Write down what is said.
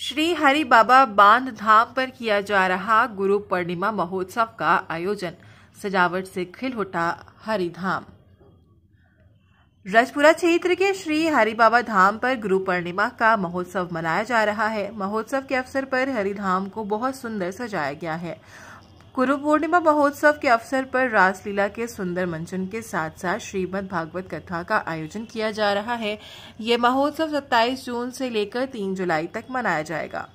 श्री हरि बाबा बांध धाम पर किया जा रहा गुरु पूर्णिमा महोत्सव का आयोजन सजावट से खिल उठा हरिधाम रजपुरा क्षेत्र के श्री हरि बाबा धाम पर गुरु पूर्णिमा का महोत्सव मनाया जा रहा है महोत्सव के अवसर पर हरिधाम को बहुत सुंदर सजाया गया है गुरु पूर्णिमा महोत्सव के अवसर पर रासलीला के सुंदर मंचन के साथ साथ श्रीमद् भागवत कथा का आयोजन किया जा रहा है ये महोत्सव 27 जून से लेकर 3 जुलाई तक मनाया जाएगा